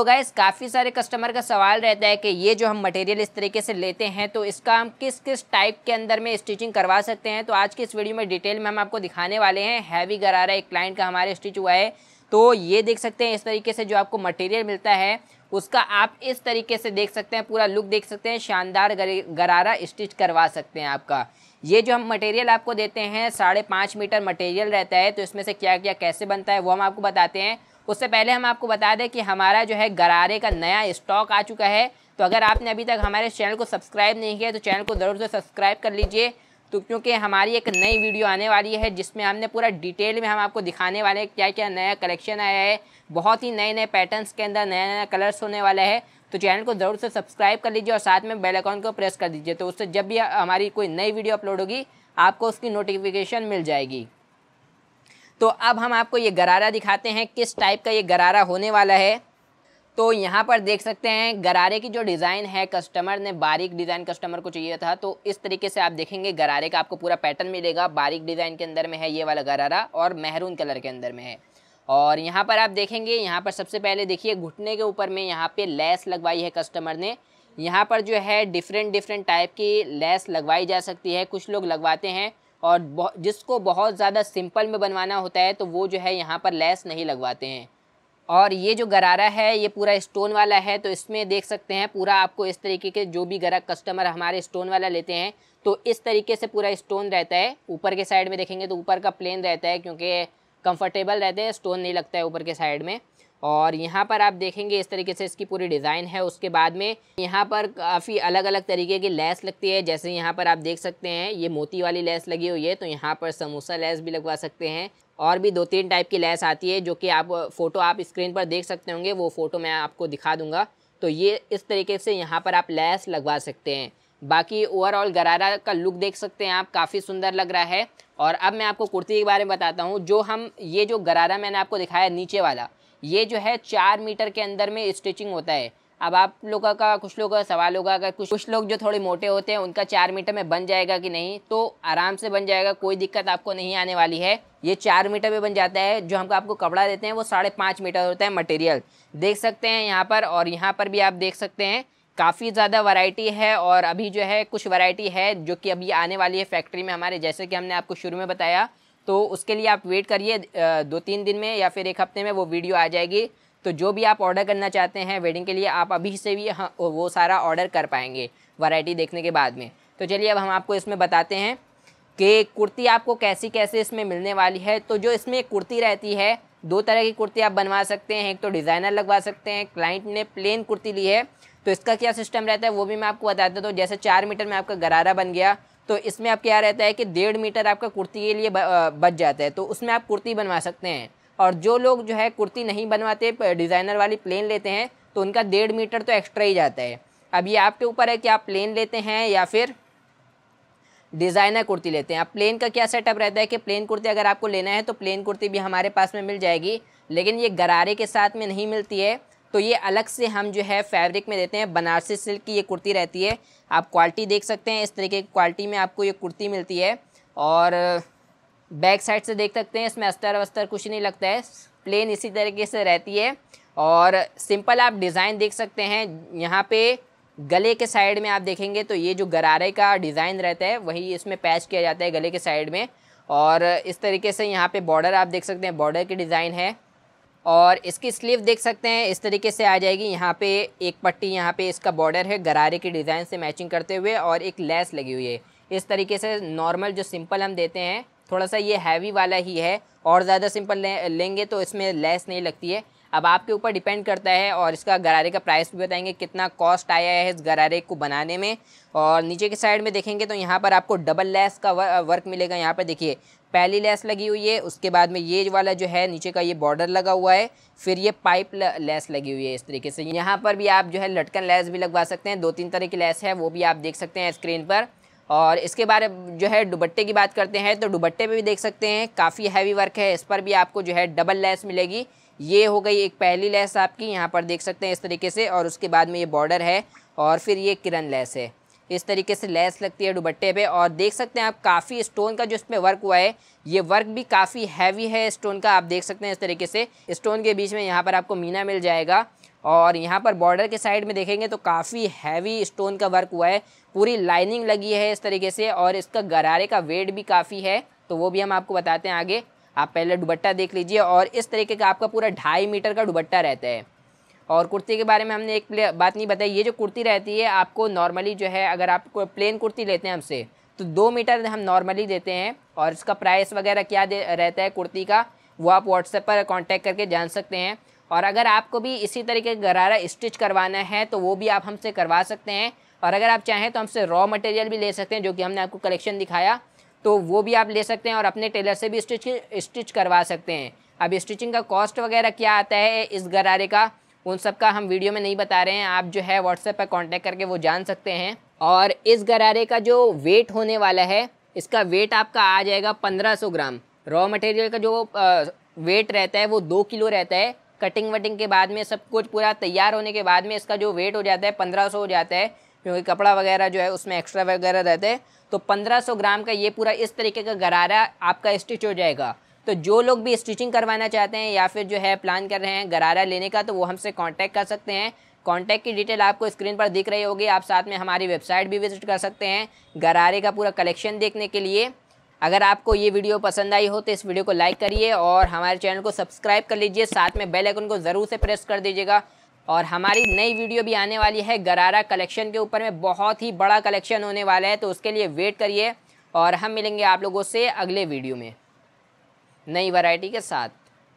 तो गैस काफ़ी सारे कस्टमर का सवाल रहता है कि ये जो हम मटेरियल इस तरीके से लेते हैं तो इसका हम किस किस टाइप के अंदर में स्टिचिंग करवा सकते हैं तो आज की इस वीडियो में डिटेल में हम आपको दिखाने वाले हैं हैवी गरारा एक क्लाइंट का हमारे स्टिच हुआ है तो ये देख सकते हैं इस तरीके से जो आपको मटेरियल मिलता है उसका आप इस तरीके से देख सकते हैं पूरा लुक देख सकते हैं शानदार गरारा स्टिच करवा सकते हैं आपका ये जो हम मटेरियल आपको देते हैं साढ़े पाँच मीटर मटेरियल रहता है तो इसमें से क्या क्या कैसे बनता है वो हम आपको बताते हैं उससे पहले हम आपको बता दें कि हमारा जो है गरारे का नया स्टॉक आ चुका है तो अगर आपने अभी तक हमारे चैनल को सब्सक्राइब नहीं किया तो चैनल को ज़रूर से सब्सक्राइब कर लीजिए तो क्योंकि हमारी एक नई वीडियो आने वाली है जिसमें हमने पूरा डिटेल में हम आपको दिखाने वाले हैं क्या क्या नया कलेक्शन आया है बहुत ही नए नए पैटर्न्स के अंदर नया नया कलर्स होने वाला है तो चैनल को ज़रूर से सब्सक्राइब कर लीजिए और साथ में बेल अकाउंट को प्रेस कर दीजिए तो उससे जब भी हमारी कोई नई वीडियो अपलोड होगी आपको उसकी नोटिफिकेशन मिल जाएगी तो अब हम आपको ये गरारा दिखाते हैं किस टाइप का ये गरारा होने वाला है तो यहाँ पर देख सकते हैं गरारे की जो डिज़ाइन है कस्टमर ने बारीक डिज़ाइन कस्टमर को चाहिए था तो इस तरीके से आप देखेंगे गरारे का आपको पूरा पैटर्न मिलेगा बारीक डिज़ाइन के अंदर में है ये वाला गरारा और महरून कलर के अंदर में है और यहाँ पर आप देखेंगे यहाँ पर सबसे पहले देखिए घुटने के ऊपर में यहाँ पे लेस लगवाई है कस्टमर ने यहाँ पर जो है डिफरेंट डिफरेंट टाइप की लेस लगवाई जा सकती है कुछ लोग लगवाते हैं और जिसको बहुत ज़्यादा सिंपल में बनवाना होता है तो वो जो है यहाँ पर लेस नहीं लगवाते हैं और ये जो गरारा है ये पूरा स्टोन वाला है तो इसमें देख सकते हैं पूरा आपको इस तरीके के जो भी गरा कस्टमर हमारे स्टोन वाला लेते हैं तो इस तरीके से पूरा स्टोन रहता है ऊपर के साइड में देखेंगे तो ऊपर का प्लेन रहता है क्योंकि कंफर्टेबल रहते हैं स्टोन नहीं लगता है ऊपर के साइड में और यहाँ पर आप देखेंगे इस तरीके से इसकी पूरी डिज़ाइन है उसके बाद में यहाँ पर काफ़ी अलग अलग तरीके की लेस लगती है जैसे यहाँ पर आप देख सकते हैं ये मोती वाली लैस लगी हुई है तो यहाँ पर समोसा लैस भी लगवा सकते हैं और भी दो तीन टाइप की लेस आती है जो कि आप फ़ोटो आप स्क्रीन पर देख सकते होंगे वो फ़ोटो मैं आपको दिखा दूँगा तो ये इस तरीके से यहाँ पर आप लैस लगवा सकते हैं बाकी ओवरऑल गरारा का लुक देख सकते हैं आप काफ़ी सुंदर लग रहा है और अब मैं आपको कुर्ती के बारे में बताता हूँ जो हम ये जो गरारा मैंने आपको दिखाया नीचे वाला ये जो है चार मीटर के अंदर में स्टिचिंग होता है अब आप लोगों का कुछ लोगों का सवाल होगा अगर कुछ कुछ लोग जो थोड़े मोटे होते हैं उनका चार मीटर में बन जाएगा कि नहीं तो आराम से बन जाएगा कोई दिक्कत आपको नहीं आने वाली है ये चार मीटर में बन जाता है जो हम आपको कपड़ा देते हैं वो साढ़े पाँच मीटर होता है मटेरियल देख सकते हैं यहाँ पर और यहाँ पर भी आप देख सकते हैं काफ़ी ज़्यादा वैरायटी है और अभी जो है कुछ वैरायटी है जो कि अभी आने वाली है फैक्ट्री में हमारे जैसे कि हमने आपको शुरू में बताया तो उसके लिए आप वेट करिए दो तीन दिन में या फिर एक हफ्ते में वो वीडियो आ जाएगी तो जो भी आप ऑर्डर करना चाहते हैं वेडिंग के लिए आप अभी से भी हाँ, वो सारा ऑर्डर कर पाएंगे वैरायटी देखने के बाद में तो चलिए अब हम आपको इसमें बताते हैं कि कुर्ती आपको कैसी कैसे इसमें मिलने वाली है तो जो इसमें कुर्ती रहती है दो तरह की कुर्ती आप बनवा सकते हैं एक तो डिज़ाइनर लगवा सकते हैं क्लाइंट ने प्लेन कुर्ती ली है तो इसका क्या सिस्टम रहता है वो भी मैं आपको बताता हूँ तो जैसे चार मीटर में आपका गरारा बन गया तो इसमें आप क्या रहता है कि डेढ़ मीटर आपका कुर्ती के लिए बच जाता है तो उसमें आप कुर्ती बनवा सकते हैं और जो लोग जो है कुर्ती नहीं बनवाते डिज़ाइनर वाली प्लेन लेते हैं तो उनका डेढ़ मीटर तो एक्स्ट्रा ही जाता है अब ये आपके ऊपर है कि आप प्लेन लेते हैं या फिर डिज़ाइनर कुर्ती लेते हैं अब प्लेन का क्या सेटअप रहता है कि प्लेन कुर्ती अगर आपको लेना है तो प्लेन कुर्ती भी हमारे पास में मिल जाएगी लेकिन ये गरारे के साथ में नहीं मिलती है तो ये अलग से हम जो है फैब्रिक में देते हैं बनारसी सिल्क की ये कुर्ती रहती है आप क्वालिटी देख सकते हैं इस तरीके की क्वालिटी में आपको ये कुर्ती मिलती है और बैक साइड से देख सकते हैं इसमें अस्तर वस्तर कुछ नहीं लगता है प्लेन इसी तरीके से रहती है और सिंपल आप डिज़ाइन देख सकते हैं यहाँ पे गले के साइड में आप देखेंगे तो ये जो गरारे का डिज़ाइन रहता है वही इसमें पैच किया जाता है गले के साइड में और इस तरीके से यहाँ पे बॉर्डर आप देख सकते हैं बॉर्डर की डिज़ाइन है और इसकी स्लीव देख सकते हैं इस तरीके से आ जाएगी यहाँ पे एक पट्टी यहाँ पे इसका बॉर्डर है गरारे की डिज़ाइन से मैचिंग करते हुए और एक लेस लगी हुई है इस तरीके से नॉर्मल जो सिंपल हम देते हैं थोड़ा सा ये हैवी वाला ही है और ज़्यादा सिंपल ले, लेंगे तो इसमें लेस नहीं लगती है अब आपके ऊपर डिपेंड करता है और इसका गरारे का प्राइस भी बताएंगे कितना कॉस्ट आया है इस गरारे को बनाने में और नीचे के साइड में देखेंगे तो यहाँ पर आपको डबल लेस का वर्क मिलेगा यहाँ पर देखिए पहली लेस लगी हुई है उसके बाद में ये वाला जो है नीचे का ये बॉर्डर लगा हुआ है फिर ये पाइप लेस लगी हुई है इस तरीके से यहाँ पर भी आप जो है लटकन लेस भी लगवा सकते हैं दो तीन तरह की लेस है वो भी आप देख सकते हैं स्क्रीन पर और इसके बारे जो है दुबट्टे की बात करते हैं तो दुबट्टे पे भी देख सकते हैं काफ़ी हैवी वर्क है इस पर भी आपको जो है डबल लेस मिलेगी ये हो गई एक पहली लेस आपकी यहाँ पर देख सकते हैं इस तरीके से और उसके बाद में ये बॉर्डर है और फिर ये किरण लेस है इस तरीके से लेस लगती है दुबट्टे पे और देख सकते हैं आप काफ़ी स्टोन का जो इसमें वर्क हुआ है ये वर्क भी काफ़ी हैवी है स्टोन का आप देख सकते हैं इस तरीके से स्टोन के बीच में यहाँ पर आपको मीना मिल जाएगा और यहाँ पर बॉर्डर के साइड में देखेंगे तो काफ़ी हैवी स्टोन का वर्क हुआ है पूरी लाइनिंग लगी है इस तरीके से और इसका गरारे का वेट भी काफ़ी है तो वो भी हम आपको बताते हैं आगे आप पहले दुबट्टा देख लीजिए और इस तरीके का आपका पूरा ढाई मीटर का दुबट्टा रहता है और कुर्ती के बारे में हमने एक बात नहीं बताई ये जो कुर्ती रहती है आपको नॉर्मली जो है अगर आप प्लेन कुर्ती लेते हैं हमसे तो दो मीटर हम नॉर्मली देते हैं और इसका प्राइस वगैरह क्या रहता है कुर्ती का वो आप व्हाट्सएप पर कॉन्टैक्ट करके जान सकते हैं और अगर आपको भी इसी तरीके का गरारा स्टिच करवाना है तो वो भी आप हमसे करवा सकते हैं और अगर आप चाहें तो हमसे रॉ मटेरियल भी ले सकते हैं जो कि हमने आपको कलेक्शन दिखाया तो वो भी आप ले सकते हैं और अपने टेलर से भी स्टिच स्टिच करवा सकते हैं अब स्टिचिंग का कॉस्ट वगैरह क्या आता है इस गरारे का उन सब का हम वीडियो में नहीं बता रहे हैं आप जो है व्हाट्सएप पर कांटेक्ट करके वो जान सकते हैं और इस गरारे का जो वेट होने वाला है इसका वेट आपका आ जाएगा 1500 ग्राम रॉ मटेरियल का जो वेट रहता है वो दो किलो रहता है कटिंग वटिंग के बाद में सब कुछ पूरा तैयार होने के बाद में इसका जो वेट हो जाता है पंद्रह हो जाता है क्योंकि कपड़ा वगैरह जो है उसमें एक्स्ट्रा वगैरह रहते हैं तो 1500 ग्राम का ये पूरा इस तरीके का गरारा आपका स्टिच हो जाएगा तो जो लोग भी स्टिचिंग करवाना चाहते हैं या फिर जो है प्लान कर रहे हैं गरारा लेने का तो वो हमसे कॉन्टैक्ट कर सकते हैं कॉन्टैक्ट की डिटेल आपको स्क्रीन पर दिख रही होगी आप साथ में हमारी वेबसाइट भी विजिट कर सकते हैं गरारे का पूरा कलेक्शन देखने के लिए अगर आपको ये वीडियो पसंद आई हो तो इस वीडियो को लाइक करिए और हमारे चैनल को सब्सक्राइब कर लीजिए साथ में बेल आइकन को ज़रूर से प्रेस कर दीजिएगा और हमारी नई वीडियो भी आने वाली है गरारा कलेक्शन के ऊपर में बहुत ही बड़ा कलेक्शन होने वाला है तो उसके लिए वेट करिए और हम मिलेंगे आप लोगों से अगले वीडियो में नई वैरायटी के साथ